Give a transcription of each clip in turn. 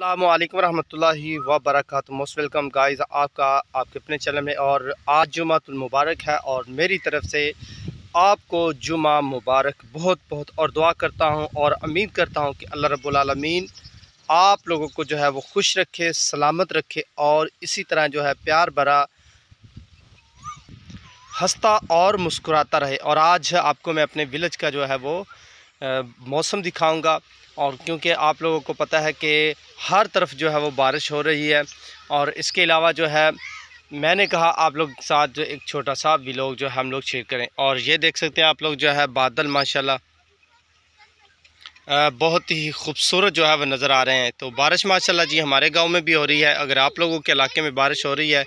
अल्लाम वरहमतुल्लाहि वबरक most welcome guys आपका आपके अपने चैनल में और आज जुमातुल मुबारक है और मेरी तरफ से आपको जुमा मुबारक बहुत बहुत और दुआ करता हूं और उम्मीद करता हूं कि अल्लाह रब्बुल आप लोगों को जो है वो खुश रखे सलामत रखे और इसी तरह जो है प्यार भरा हंसता और मुस्कुराता रहे और आज आपको मैं अपने विलेज का जो है वो मौसम दिखाऊंगा और क्योंकि आप लोगों को पता है कि हर तरफ जो है वो बारिश हो रही है और इसके अलावा जो है मैंने कहा आप लोग साथ जो एक छोटा सा भी लोग जो है हम लोग शेयर करें और ये देख सकते हैं आप लोग जो है बादल माशाल्लाह बहुत ही खूबसूरत जो है वह नज़र आ रहे हैं तो बारिश माशाल्लाह जी हमारे गांव में भी हो रही है अगर आप लोगों के इलाके में बारिश हो रही है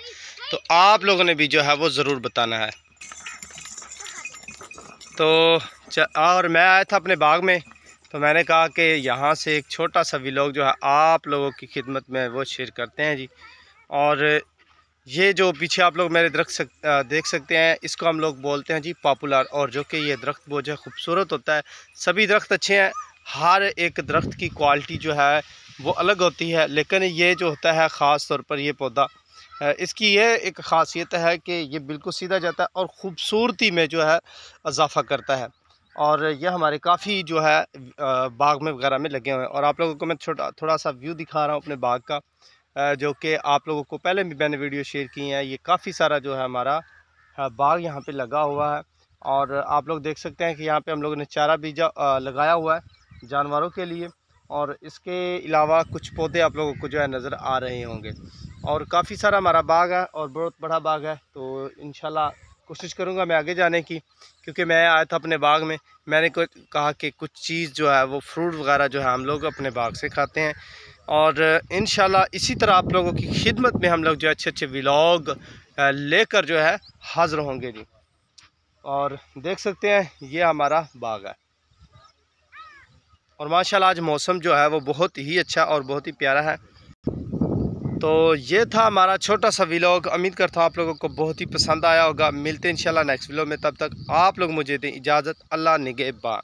तो आप लोगों ने भी जो है वो ज़रूर बताना है तो और मैं आया था अपने बाग में तो मैंने कहा कि यहाँ से एक छोटा सा विलोक जो है आप लोगों की खिदमत में वो शेयर करते हैं जी और ये जो पीछे आप लोग मेरे दरख्त सक, देख सकते हैं इसको हम लोग बोलते हैं जी पॉपुलर और जो कि ये दरख्त बहुत जो खूबसूरत होता है सभी दरख्त अच्छे हैं हर एक दरख्त की क्वालिटी जो है वो अलग होती है लेकिन ये जो होता है ख़ास तौर पर यह पौधा इसकी ये एक ख़ासियत है कि ये बिल्कुल सीधा जाता है और ख़ूबसूरती में जो है इजाफ़ा करता है और यह हमारे काफ़ी जो है बाग में वगैरह में लगे हुए हैं और आप लोगों को मैं छोटा थोड़ा सा व्यू दिखा रहा हूँ अपने बाग का जो कि आप लोगों को पहले भी मैंने वीडियो शेयर की है ये काफ़ी सारा जो है हमारा बाग यहाँ पे लगा हुआ है और आप लोग देख सकते हैं कि यहाँ पे हम लोगों ने चारा बीजा लगाया हुआ है जानवरों के लिए और इसके अलावा कुछ पौधे आप लोगों को जो है नज़र आ रहे होंगे और काफ़ी सारा हमारा बाग है और बहुत बड़ा बाग है तो इन कोशिश करूँगा मैं आगे जाने की क्योंकि मैं आया था अपने बाग में मैंने कहा कि कुछ चीज़ जो है वो फ्रूट वगैरह जो है हम लोग अपने बाग से खाते हैं और इन इसी तरह आप लोगों की खिदमत में हम लोग जो अच्छे अच्छे व्लॉग लेकर जो है हाज़िर होंगे जी और देख सकते हैं ये हमारा बाग है और माशाल्लाह आज मौसम जो है वो बहुत ही अच्छा और बहुत ही प्यारा है तो ये था हमारा छोटा सा व्लॉग उम्मीद करता हूँ आप लोगों को बहुत ही पसंद आया होगा मिलते हैं इंशाल्लाह नेक्स्ट व्लॉग में तब तक आप लोग मुझे दें इजाज़त अल्लाह निगेबा